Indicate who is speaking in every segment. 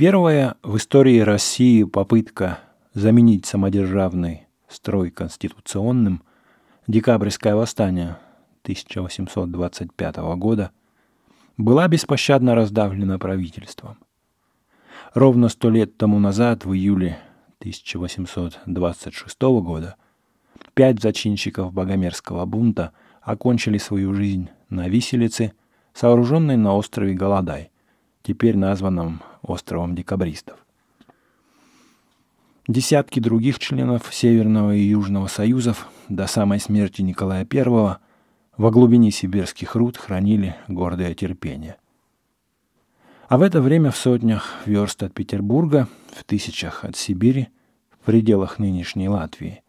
Speaker 1: Первая в истории России попытка заменить самодержавный строй конституционным декабрьское восстание 1825 года была беспощадно раздавлена правительством. Ровно сто лет тому назад, в июле 1826 года, пять зачинщиков богомерского бунта окончили свою жизнь на виселице, сооруженной на острове Голодай, теперь названном островом декабристов. Десятки других членов Северного и Южного Союзов до самой смерти Николая I во глубине сибирских руд хранили гордое терпение. А в это время в сотнях верст от Петербурга, в тысячах от Сибири, в пределах нынешней Латвии,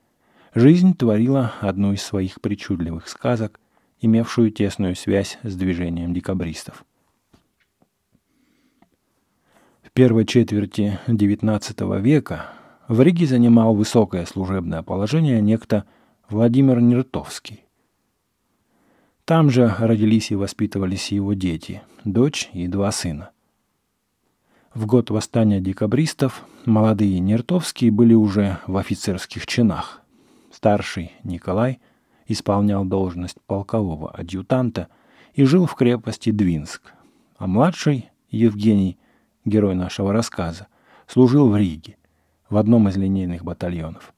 Speaker 1: жизнь творила одну из своих причудливых сказок, имевшую тесную связь с движением декабристов – первой четверти XIX века в Риге занимал высокое служебное положение некто Владимир Нертовский. Там же родились и воспитывались его дети, дочь и два сына. В год восстания декабристов молодые Нертовские были уже в офицерских чинах. Старший Николай исполнял должность полкового адъютанта и жил в крепости Двинск, а младший Евгений – герой нашего рассказа, служил в Риге, в одном из линейных батальонов.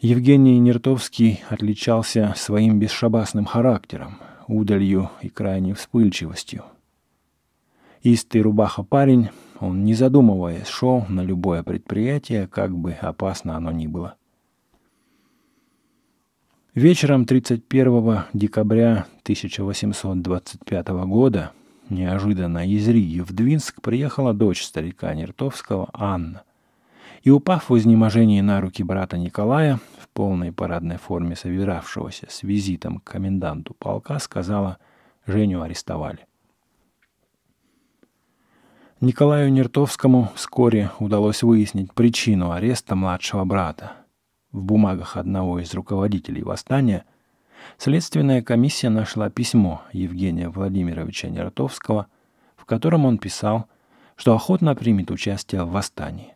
Speaker 1: Евгений Нертовский отличался своим бесшабастным характером, удалью и крайней вспыльчивостью. Истый рубаха-парень, он, не задумываясь, шел на любое предприятие, как бы опасно оно ни было. Вечером 31 декабря 1825 года Неожиданно из Риги в Двинск приехала дочь старика Нертовского Анна. И упав в изнеможении на руки брата Николая, в полной парадной форме собиравшегося с визитом к коменданту полка, сказала «Женю арестовали». Николаю Нертовскому вскоре удалось выяснить причину ареста младшего брата. В бумагах одного из руководителей восстания – Следственная комиссия нашла письмо Евгения Владимировича Нертовского, в котором он писал, что охотно примет участие в восстании.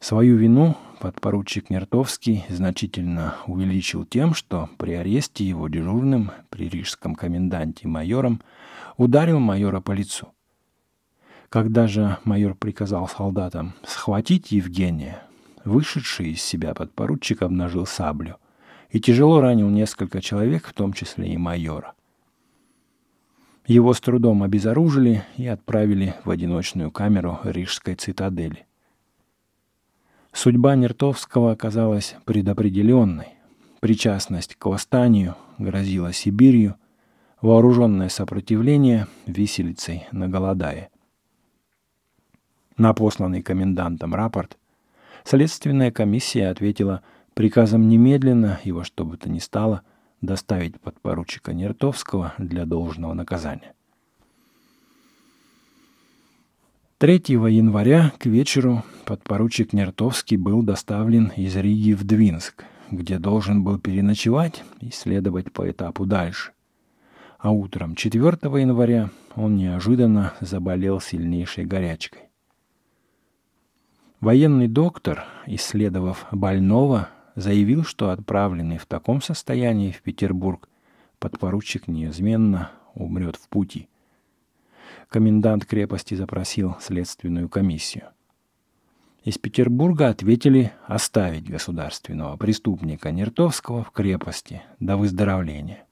Speaker 1: Свою вину подпоручик Нертовский значительно увеличил тем, что при аресте его дежурным при рижском коменданте майором ударил майора по лицу. Когда же майор приказал солдатам схватить Евгения, вышедший из себя подпоручик обнажил саблю – и тяжело ранил несколько человек, в том числе и майора. Его с трудом обезоружили и отправили в одиночную камеру Рижской цитадели. Судьба Нертовского оказалась предопределенной. Причастность к восстанию грозила Сибирью, вооруженное сопротивление виселицей на Голодае. На посланный комендантом рапорт следственная комиссия ответила – Приказом немедленно, его что бы то ни стало, доставить подпоручика Нертовского для должного наказания. 3 января к вечеру подпоручик Нертовский был доставлен из Риги в Двинск, где должен был переночевать и следовать по этапу дальше. А утром 4 января он неожиданно заболел сильнейшей горячкой. Военный доктор, исследовав больного, заявил, что отправленный в таком состоянии в Петербург подпоручик неизменно умрет в пути. Комендант крепости запросил следственную комиссию. Из Петербурга ответили оставить государственного преступника Нертовского в крепости до выздоровления.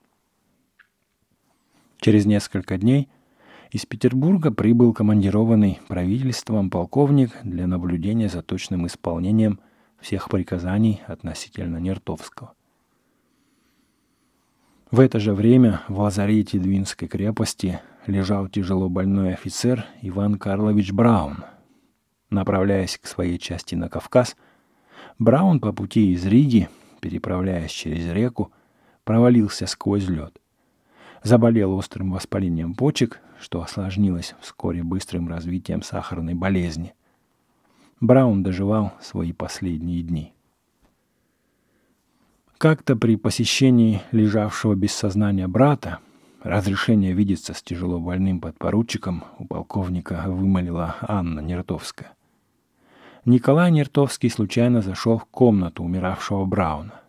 Speaker 1: Через несколько дней из Петербурга прибыл командированный правительством полковник для наблюдения за точным исполнением всех приказаний относительно Нертовского. В это же время в лазарете Двинской крепости лежал тяжело больной офицер Иван Карлович Браун. Направляясь к своей части на Кавказ, Браун по пути из Риги, переправляясь через реку, провалился сквозь лед. Заболел острым воспалением почек, что осложнилось вскоре быстрым развитием сахарной болезни – Браун доживал свои последние дни. Как-то при посещении лежавшего без сознания брата разрешение видеться с тяжело больным подпоручиком у полковника вымолила Анна Нертовская. Николай Нертовский случайно зашел в комнату умиравшего Брауна.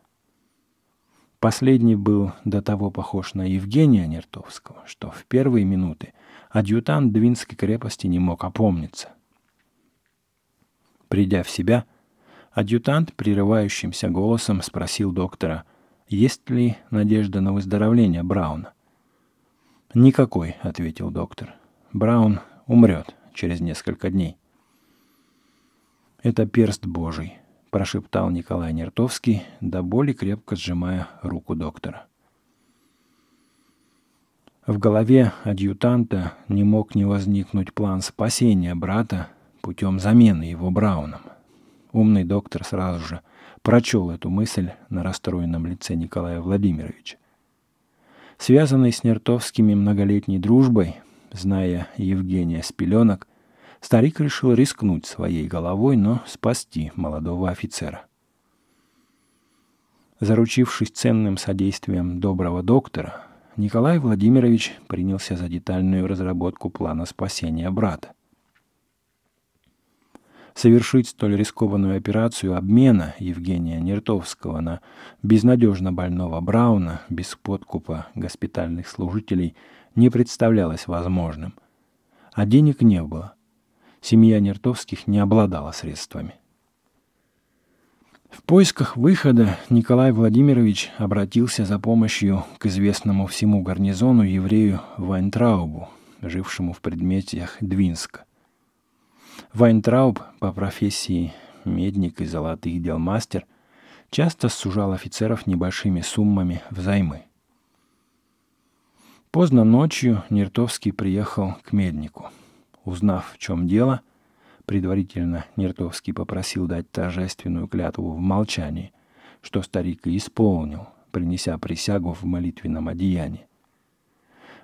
Speaker 1: Последний был до того похож на Евгения Нертовского, что в первые минуты адъютант Двинской крепости не мог опомниться. Придя в себя, адъютант прерывающимся голосом спросил доктора, есть ли надежда на выздоровление Брауна. «Никакой», — ответил доктор. «Браун умрет через несколько дней». «Это перст Божий», — прошептал Николай Нертовский, до боли крепко сжимая руку доктора. В голове адъютанта не мог не возникнуть план спасения брата путем замены его Брауном. Умный доктор сразу же прочел эту мысль на расстроенном лице Николая Владимировича. Связанный с Нертовскими многолетней дружбой, зная Евгения с пеленок, старик решил рискнуть своей головой, но спасти молодого офицера. Заручившись ценным содействием доброго доктора, Николай Владимирович принялся за детальную разработку плана спасения брата совершить столь рискованную операцию обмена Евгения Нертовского на безнадежно больного Брауна без подкупа госпитальных служителей не представлялось возможным. А денег не было. Семья Нертовских не обладала средствами. В поисках выхода Николай Владимирович обратился за помощью к известному всему гарнизону еврею Вайнтраубу, жившему в предместьях Двинска. Вайнтрауб по профессии медник и золотых дел мастер часто сужал офицеров небольшими суммами взаймы. Поздно ночью Нертовский приехал к меднику. Узнав, в чем дело, предварительно Нертовский попросил дать торжественную клятву в молчании, что старик и исполнил, принеся присягу в молитвенном одеянии.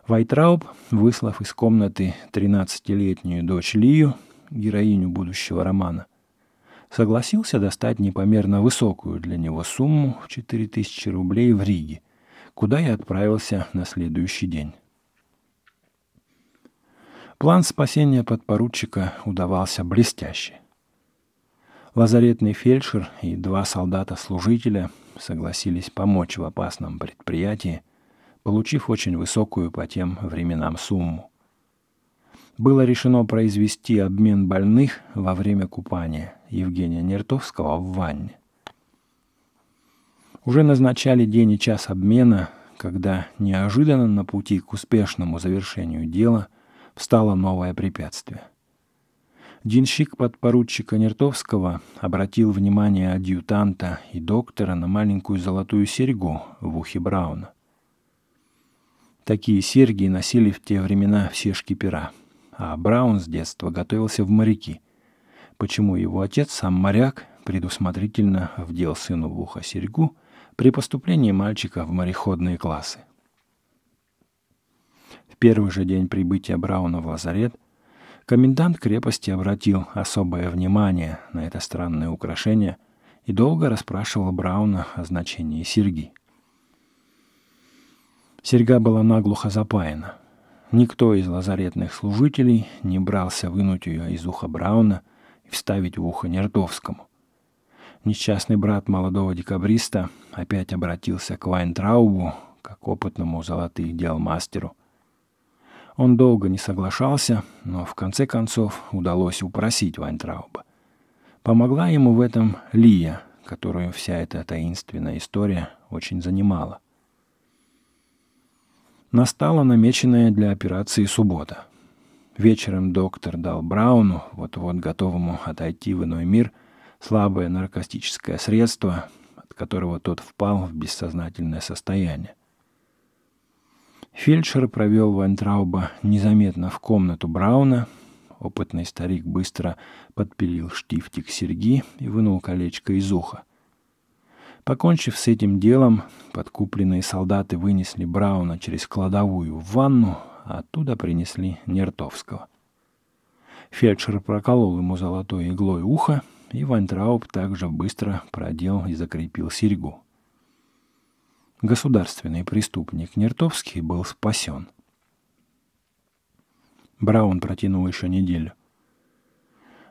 Speaker 1: Вайтрауп, выслав из комнаты 13-летнюю дочь Лию, героиню будущего романа, согласился достать непомерно высокую для него сумму в 4000 рублей в Риге, куда я отправился на следующий день. План спасения подпоручика удавался блестяще. Лазаретный фельдшер и два солдата-служителя согласились помочь в опасном предприятии, получив очень высокую по тем временам сумму было решено произвести обмен больных во время купания Евгения Нертовского в ванне. Уже назначали день и час обмена, когда неожиданно на пути к успешному завершению дела встало новое препятствие. Денщик подпоручика Нертовского обратил внимание адъютанта и доктора на маленькую золотую серьгу в ухе Брауна. Такие серьги носили в те времена все шкипера – а Браун с детства готовился в моряки. Почему его отец, сам моряк, предусмотрительно вдел сыну в ухо серьгу при поступлении мальчика в мореходные классы. В первый же день прибытия Брауна в лазарет комендант крепости обратил особое внимание на это странное украшение и долго расспрашивал Брауна о значении серьги. Серьга была наглухо запаяна. Никто из лазаретных служителей не брался вынуть ее из уха Брауна и вставить в ухо Нердовскому. Несчастный брат молодого декабриста опять обратился к Вайнтраубу, как опытному золотых дел мастеру. Он долго не соглашался, но в конце концов удалось упросить Вайнтрауба. Помогла ему в этом Лия, которую вся эта таинственная история очень занимала – Настала намеченная для операции суббота. Вечером доктор дал Брауну, вот-вот готовому отойти в иной мир, слабое наркотическое средство, от которого тот впал в бессознательное состояние. Фельдшер провел Вайнтрауба незаметно в комнату Брауна. Опытный старик быстро подпилил штифтик серьги и вынул колечко из уха – Покончив с этим делом, подкупленные солдаты вынесли Брауна через кладовую в ванну, а оттуда принесли Нертовского. Фельдшер проколол ему золотой иглой ухо, и Вайнтрауб также быстро продел и закрепил серьгу. Государственный преступник Нертовский был спасен. Браун протянул еще неделю.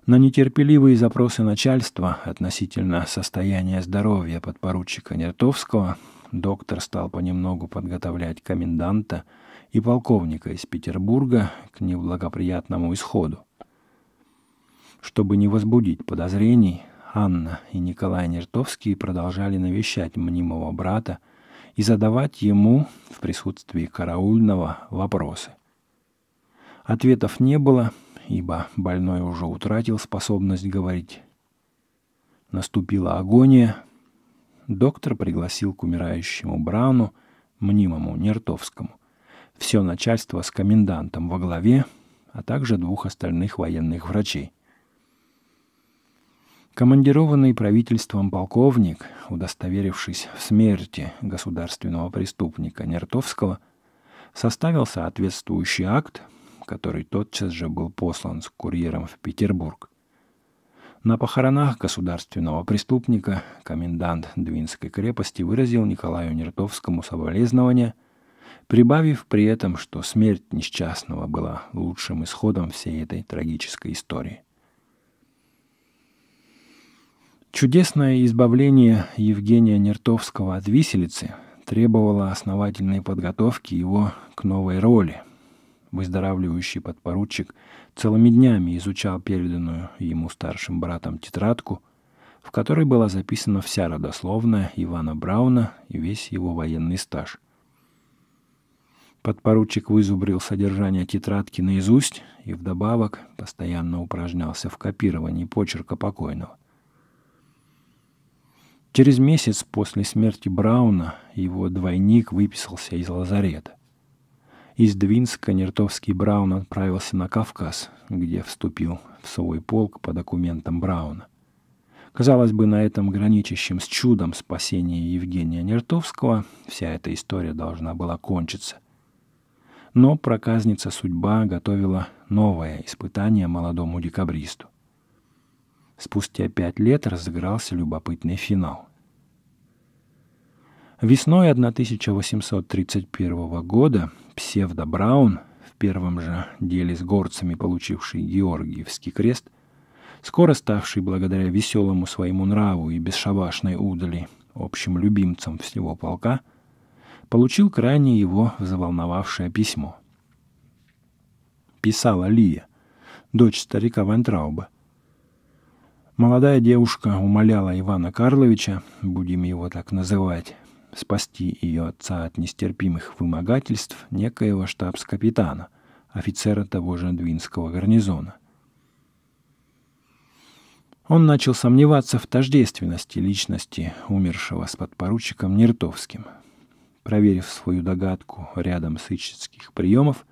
Speaker 1: На нетерпеливые запросы начальства относительно состояния здоровья подпоручика Нертовского доктор стал понемногу подготовлять коменданта и полковника из Петербурга к неблагоприятному исходу. Чтобы не возбудить подозрений, Анна и Николай Нертовский продолжали навещать мнимого брата и задавать ему в присутствии караульного вопросы. Ответов не было, ибо больной уже утратил способность говорить. Наступила агония. Доктор пригласил к умирающему Брауну, мнимому Нертовскому, все начальство с комендантом во главе, а также двух остальных военных врачей. Командированный правительством полковник, удостоверившись в смерти государственного преступника Нертовского, составил соответствующий акт – который тотчас же был послан с курьером в Петербург. На похоронах государственного преступника комендант Двинской крепости выразил Николаю Нертовскому соболезнования, прибавив при этом, что смерть несчастного была лучшим исходом всей этой трагической истории. Чудесное избавление Евгения Нертовского от виселицы требовало основательной подготовки его к новой роли – выздоравливающий подпоручик целыми днями изучал переданную ему старшим братом тетрадку, в которой была записана вся родословная Ивана Брауна и весь его военный стаж. Подпоручик вызубрил содержание тетрадки наизусть и вдобавок постоянно упражнялся в копировании почерка покойного. Через месяц после смерти Брауна его двойник выписался из лазарета. Из Двинска Нертовский Браун отправился на Кавказ, где вступил в свой полк по документам Брауна. Казалось бы, на этом граничащем с чудом спасения Евгения Нертовского вся эта история должна была кончиться. Но проказница судьба готовила новое испытание молодому декабристу. Спустя пять лет разыгрался любопытный финал. Весной 1831 года псевдо Браун, в первом же деле с горцами получивший Георгиевский крест, скоро ставший благодаря веселому своему нраву и бесшабашной удали общим любимцем всего полка, получил крайне его заволновавшее письмо. Писала Лия, дочь старика Вантрауба. Молодая девушка умоляла Ивана Карловича, будем его так называть, спасти ее отца от нестерпимых вымогательств некоего штабс-капитана, офицера того же Двинского гарнизона. Он начал сомневаться в тождественности личности умершего с подпоручиком Нертовским. Проверив свою догадку рядом сыщицких приемов,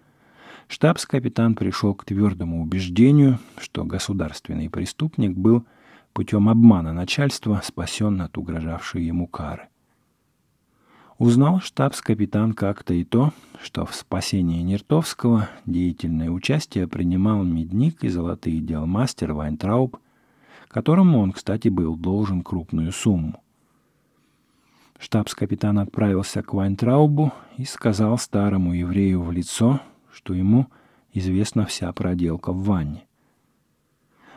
Speaker 1: штабс-капитан пришел к твердому убеждению, что государственный преступник был путем обмана начальства спасен от угрожавшей ему кары. Узнал штабс-капитан как-то и то, что в спасении Нертовского деятельное участие принимал медник и золотые дел мастер Вайнтрауб, которому он, кстати, был должен крупную сумму. Штабс-капитан отправился к Вайнтраубу и сказал старому еврею в лицо, что ему известна вся проделка в ванне.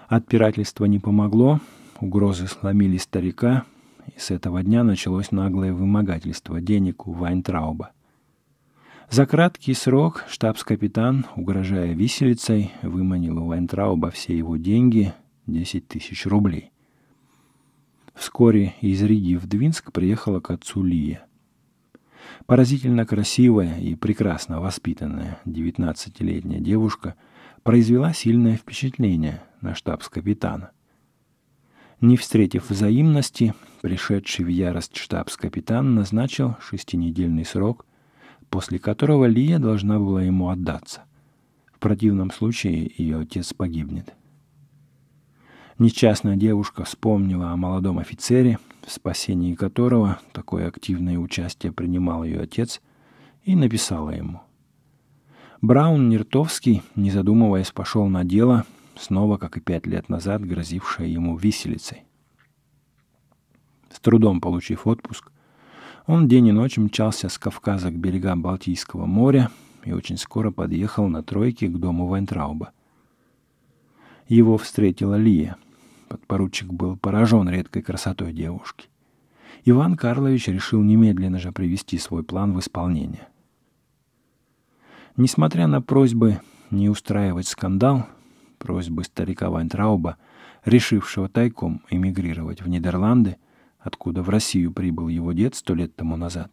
Speaker 1: Отпирательство не помогло, угрозы сломили старика, и с этого дня началось наглое вымогательство денег у Вайнтрауба. За краткий срок штабс-капитан, угрожая виселицей, выманил у Вайнтрауба все его деньги – 10 тысяч рублей. Вскоре из Риги в Двинск приехала к отцу Лия. Поразительно красивая и прекрасно воспитанная 19-летняя девушка произвела сильное впечатление на штабс-капитана – не встретив взаимности, пришедший в ярость штабс-капитан назначил шестинедельный срок, после которого Лия должна была ему отдаться. В противном случае ее отец погибнет. Несчастная девушка вспомнила о молодом офицере, в спасении которого такое активное участие принимал ее отец, и написала ему. Браун Нертовский, не задумываясь, пошел на дело – снова, как и пять лет назад, грозившая ему виселицей. С трудом получив отпуск, он день и ночь мчался с Кавказа к берегам Балтийского моря и очень скоро подъехал на тройке к дому Вайнтрауба. Его встретила Лия. Подпоручик был поражен редкой красотой девушки. Иван Карлович решил немедленно же привести свой план в исполнение. Несмотря на просьбы не устраивать скандал, просьбы старика Вайнтрауба, решившего тайком эмигрировать в Нидерланды, откуда в Россию прибыл его дед сто лет тому назад.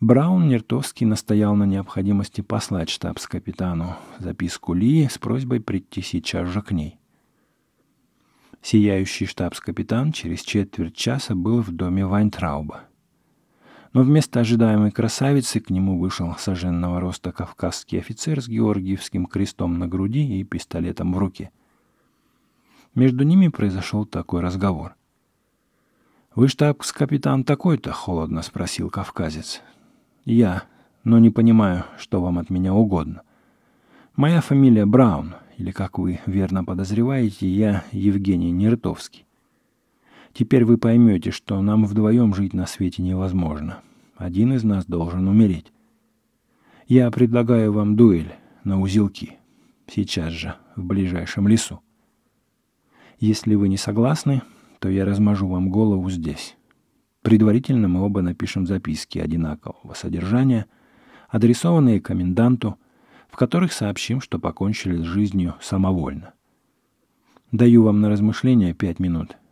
Speaker 1: Браун Нертовский настоял на необходимости послать штабс-капитану записку Ли с просьбой прийти сейчас же к ней. Сияющий штабс-капитан через четверть часа был в доме Вайнтрауба – но вместо ожидаемой красавицы к нему вышел соженного роста кавказский офицер с георгиевским крестом на груди и пистолетом в руке. Между ними произошел такой разговор. «Вы штабс-капитан такой-то?» — холодно спросил кавказец. «Я, но не понимаю, что вам от меня угодно. Моя фамилия Браун, или, как вы верно подозреваете, я Евгений Нертовский. Теперь вы поймете, что нам вдвоем жить на свете невозможно. Один из нас должен умереть. Я предлагаю вам дуэль на узелки. Сейчас же, в ближайшем лесу. Если вы не согласны, то я размажу вам голову здесь. Предварительно мы оба напишем записки одинакового содержания, адресованные коменданту, в которых сообщим, что покончили с жизнью самовольно. Даю вам на размышление пять минут –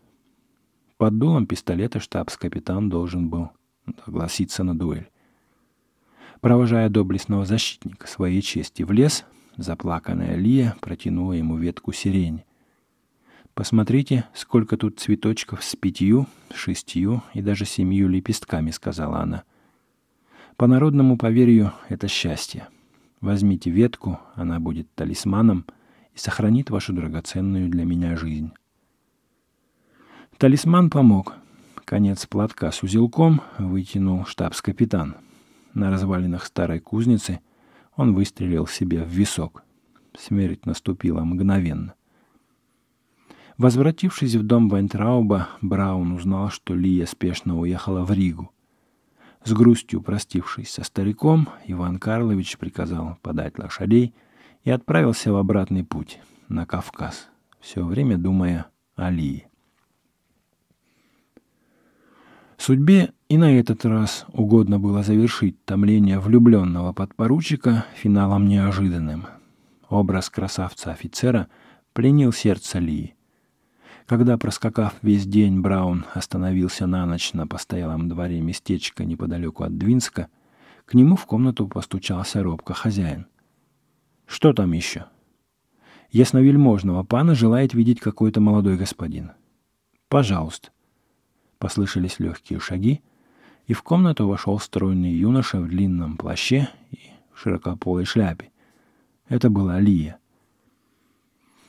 Speaker 1: под дулом пистолета штабс-капитан должен был согласиться на дуэль. Провожая доблестного защитника своей чести в лес, заплаканная Лия протянула ему ветку сирени. «Посмотрите, сколько тут цветочков с пятью, шестью и даже семью лепестками», — сказала она. «По народному поверью, это счастье. Возьмите ветку, она будет талисманом и сохранит вашу драгоценную для меня жизнь». Талисман помог. Конец платка с узелком вытянул штабс-капитан. На развалинах старой кузницы он выстрелил себе в висок. Смерть наступила мгновенно. Возвратившись в дом Вайнтрауба, Браун узнал, что Лия спешно уехала в Ригу. С грустью простившись со стариком, Иван Карлович приказал подать лошадей и отправился в обратный путь, на Кавказ, все время думая о Лии. Судьбе и на этот раз угодно было завершить томление влюбленного подпоручика финалом неожиданным. Образ красавца-офицера пленил сердце Ли. Когда, проскакав весь день, Браун остановился на ночь на постоялом дворе местечка неподалеку от Двинска, к нему в комнату постучался робко хозяин. «Что там еще?» «Ясновельможного пана желает видеть какой-то молодой господин». «Пожалуйста». Послышались легкие шаги, и в комнату вошел стройный юноша в длинном плаще и широкополой шляпе. Это была Лия.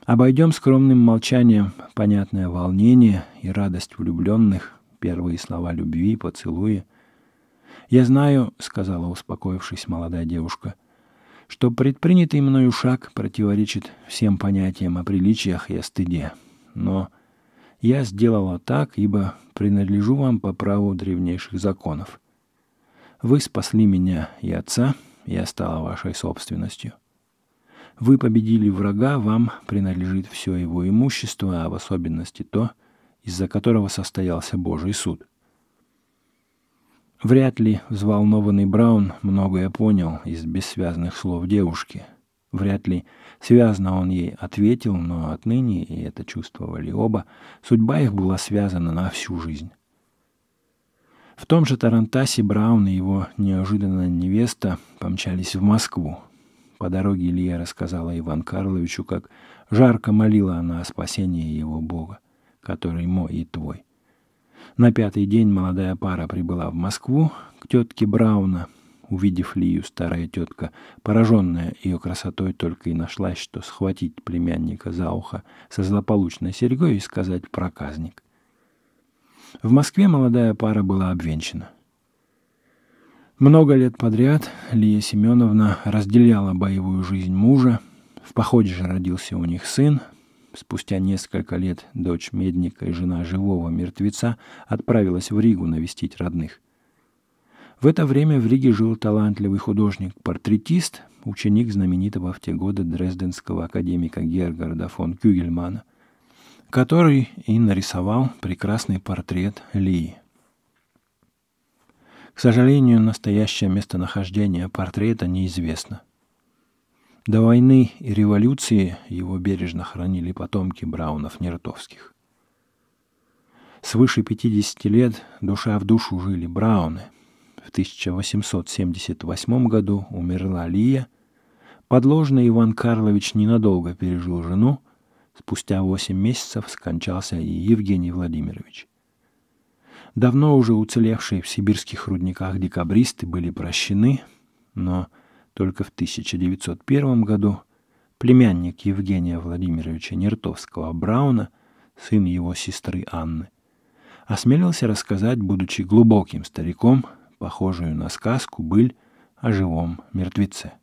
Speaker 1: Обойдем скромным молчанием понятное волнение и радость влюбленных, первые слова любви, поцелуи. «Я знаю», — сказала, успокоившись молодая девушка, — «что предпринятый мною шаг противоречит всем понятиям о приличиях и о стыде. Но я сделала так, ибо принадлежу вам по праву древнейших законов. Вы спасли меня и отца, я стала вашей собственностью. Вы победили врага, вам принадлежит все его имущество, а в особенности то, из-за которого состоялся Божий суд. Вряд ли взволнованный Браун многое понял из бессвязных слов девушки, Вряд ли связано он ей ответил, но отныне, и это чувствовали оба, судьба их была связана на всю жизнь. В том же Тарантасе Браун и его неожиданная невеста помчались в Москву. По дороге Илья рассказала Иван Карловичу, как жарко молила она о спасении его Бога, который мой и твой. На пятый день молодая пара прибыла в Москву к тетке Брауна – Увидев Лию, старая тетка, пораженная ее красотой, только и нашлась, что схватить племянника за ухо со злополучной серьгой и сказать «проказник». В Москве молодая пара была обвенчана. Много лет подряд Лия Семеновна разделяла боевую жизнь мужа. В походе же родился у них сын, Спустя несколько лет дочь Медника и жена живого мертвеца отправилась в Ригу навестить родных – в это время в Риге жил талантливый художник-портретист, ученик знаменитого в те годы дрезденского академика Гергарда фон Кюгельмана, который и нарисовал прекрасный портрет Лии. К сожалению, настоящее местонахождение портрета неизвестно. До войны и революции его бережно хранили потомки Браунов-Нертовских. Свыше 50 лет душа в душу жили Брауны – в 1878 году умерла Лия. Подложный Иван Карлович ненадолго пережил жену. Спустя 8 месяцев скончался и Евгений Владимирович. Давно уже уцелевшие в сибирских рудниках декабристы были прощены, но только в 1901 году племянник Евгения Владимировича Нертовского Брауна, сын его сестры Анны, осмелился рассказать, будучи глубоким стариком, похожую на сказку быль о живом мертвеце.